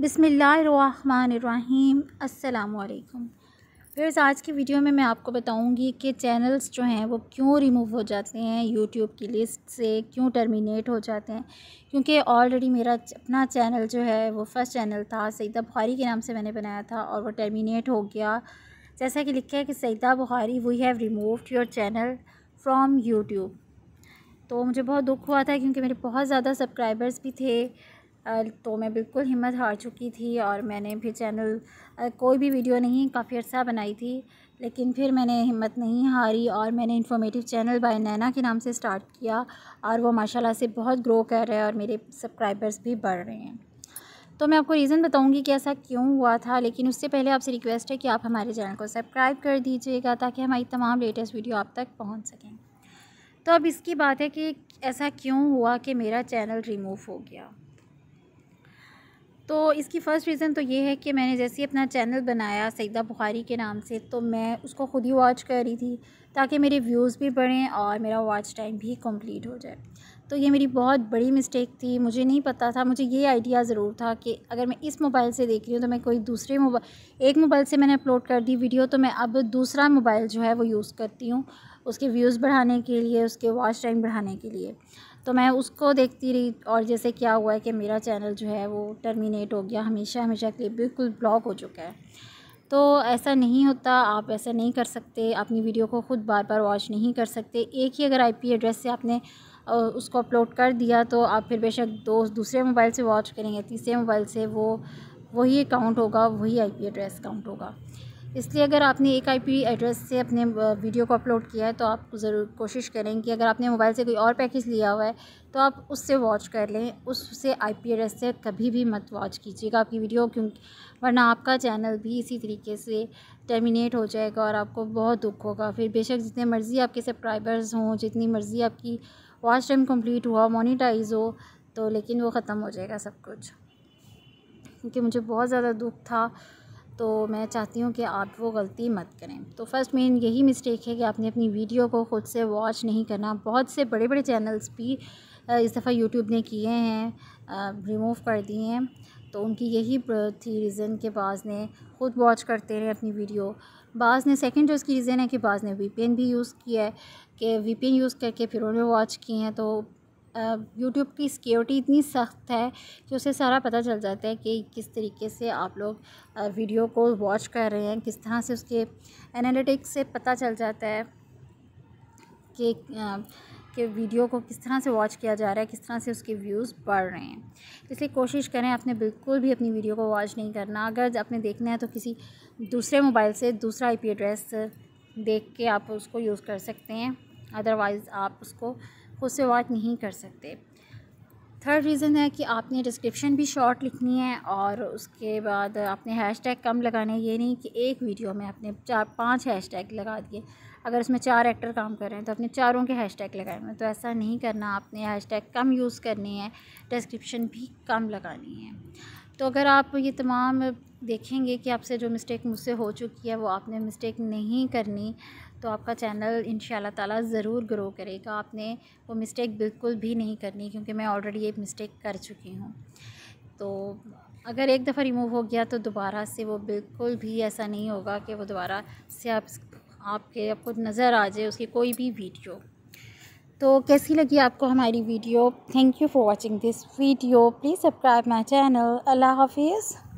बिसमीम् अल्लाम व्यर्स आज की वीडियो में मैं आपको बताऊंगी कि चैनल्स जो हैं वो क्यों रिमूव हो जाते हैं यूट्यूब की लिस्ट से क्यों टर्मिनेट हो जाते हैं क्योंकि ऑलरेडी मेरा अपना चैनल जो है वो फ़र्स्ट चैनल था सईदा बुखारी के नाम से मैंने बनाया था और वो टर्मिनेट हो गया जैसा कि लिखा है कि Saeeda Bukhari we have removed your channel from YouTube तो मुझे बहुत दुख हुआ था क्योंकि मेरे बहुत ज़्यादा सब्सक्राइबर्स भी थे तो मैं बिल्कुल हिम्मत हार चुकी थी और मैंने फिर चैनल कोई भी वीडियो नहीं काफ़ी अर्सा बनाई थी लेकिन फिर मैंने हिम्मत नहीं हारी और मैंने इन्फॉर्मेटिव चैनल बाय नैना के नाम से स्टार्ट किया और वो माशाल्लाह से बहुत ग्रो कर रहा है और मेरे सब्सक्राइबर्स भी बढ़ रहे हैं तो मैं आपको रीज़न बताऊंगी कि ऐसा क्यों हुआ था लेकिन उससे पहले आपसे रिक्वेस्ट है कि आप हमारे चैनल को सब्सक्राइब कर दीजिएगा ताकि हमारी तमाम लेटेस्ट वीडियो आप तक पहुँच सकें तो अब इसकी बात है कि ऐसा क्यों हुआ कि मेरा चैनल रिमूव हो गया तो इसकी फ़र्स्ट रीज़न तो ये है कि मैंने जैसे ही अपना चैनल बनाया सईदा बुखारी के नाम से तो मैं उसको ख़ुद ही वॉच कर रही थी ताकि मेरे व्यूज़ भी बढ़ें और मेरा वॉच टाइम भी कंप्लीट हो जाए तो ये मेरी बहुत बड़ी मिस्टेक थी मुझे नहीं पता था मुझे ये आइडिया ज़रूर था कि अगर मैं इस मोबाइल से देख रही हूँ तो मैं कोई दूसरे मोबाइल एक मोबाइल से मैंने अपलोड कर दी वीडियो तो मैं अब दूसरा मोबाइल जो है वो यूज़ करती हूँ उसके व्यूज़ बढ़ाने के लिए उसके वॉच टाइम बढ़ाने के लिए तो मैं उसको देखती रही और जैसे क्या हुआ है कि मेरा चैनल जो है वो टर्मिनेट हो गया हमेशा हमेशा के लिए बिल्कुल ब्लॉक हो चुका है तो ऐसा नहीं होता आप ऐसा नहीं कर सकते अपनी वीडियो को ख़ुद बार बार वॉच नहीं कर सकते एक ही अगर आईपी एड्रेस से आपने उसको अपलोड कर दिया तो आप फिर बेशक दो दूसरे मोबाइल से वॉच करेंगे तीसरे मोबाइल से वो वही अकाउंट होगा वही आईपी एड्रेस काउंट होगा इसलिए अगर आपने एक आईपी एड्रेस से अपने वीडियो को अपलोड किया है तो आप ज़रूर कोशिश करें कि अगर आपने मोबाइल से कोई और पैकेज लिया हुआ है तो आप उससे वॉच कर लें उससे आईपी एड्रेस से कभी भी मत वॉच कीजिएगा आपकी वीडियो क्योंकि वरना आपका चैनल भी इसी तरीके से टर्मिनेट हो जाएगा और आपको बहुत दुख होगा फिर बेशक जितने मर्ज़ी आपके सब्सक्राइबर्स हों जितनी मर्ज़ी आपकी वॉच टाइम कम्प्लीट हुआ मोनिटाइज हो तो लेकिन वो ख़त्म हो जाएगा सब कुछ क्योंकि मुझे बहुत ज़्यादा दुख था तो मैं चाहती हूँ कि आप वो गलती मत करें तो फ़र्स्ट मेन यही मिस्टेक है कि आपने अपनी वीडियो को ख़ुद से वॉच नहीं करना बहुत से बड़े बड़े चैनल्स भी इस दफ़ा यूट्यूब ने किए हैं रिमूव कर दिए हैं तो उनकी यही थी रीज़न के बाद ने ख़ुद वॉच करते रहे अपनी वीडियो बाज़ ने सेकंड जो इसकी रीज़न है कि बाज़ ने वीपीएन भी यूज़ किया है कि वीपीएन यूज़ करके फिर उन्होंने वॉच किए हैं तो यूट्यूब की सिक्योरिटी इतनी सख्त है कि उसे सारा पता चल जाता है कि किस तरीके से आप लोग वीडियो को वॉच कर रहे हैं किस तरह से उसके एनालिटिक्स से पता चल जाता है कि कि वीडियो को किस तरह से वॉच किया जा रहा है किस तरह से उसके व्यूज़ बढ़ रहे हैं तो इसलिए कोशिश करें आपने बिल्कुल भी अपनी वीडियो को वॉच नहीं करना अगर आपने देखना है तो किसी दूसरे मोबाइल से दूसरा आईपी एड्रेस देख के आप उसको यूज़ कर सकते हैं अदरवाइज़ आप उसको वाट नहीं कर सकते थर्ड रीज़न है कि आपने डिस्क्रिप्शन भी शॉर्ट लिखनी है और उसके बाद आपने हैशटैग कम लगाने ये नहीं कि एक वीडियो में आपने चार पांच हैशटैग लगा दिए अगर उसमें चार एक्टर काम कर रहे हैं तो अपने चारों के हैशटैग लगाए हुए तो ऐसा नहीं करना आपने हैशटैग कम यूज़ करनी है डिस्क्रिप्शन भी कम लगानी है तो अगर आप ये तमाम देखेंगे कि आपसे जो मिस्टेक मुझसे हो चुकी है वो आपने मिस्टेक नहीं करनी तो आपका चैनल इन ताला ज़रूर ग्रो करेगा आपने वो मिस्टेक बिल्कुल भी नहीं करनी क्योंकि मैं ऑलरेडी ये मिस्टेक कर चुकी हूँ तो अगर एक दफ़ा रिमूव हो गया तो दोबारा से वो बिल्कुल भी ऐसा नहीं होगा कि वो दोबारा से आप आपके आपको नज़र आ जाए उसकी कोई भी वीडियो तो कैसी लगी आपको हमारी video thank you for watching this video please subscribe my channel अल्लाह हाफिज़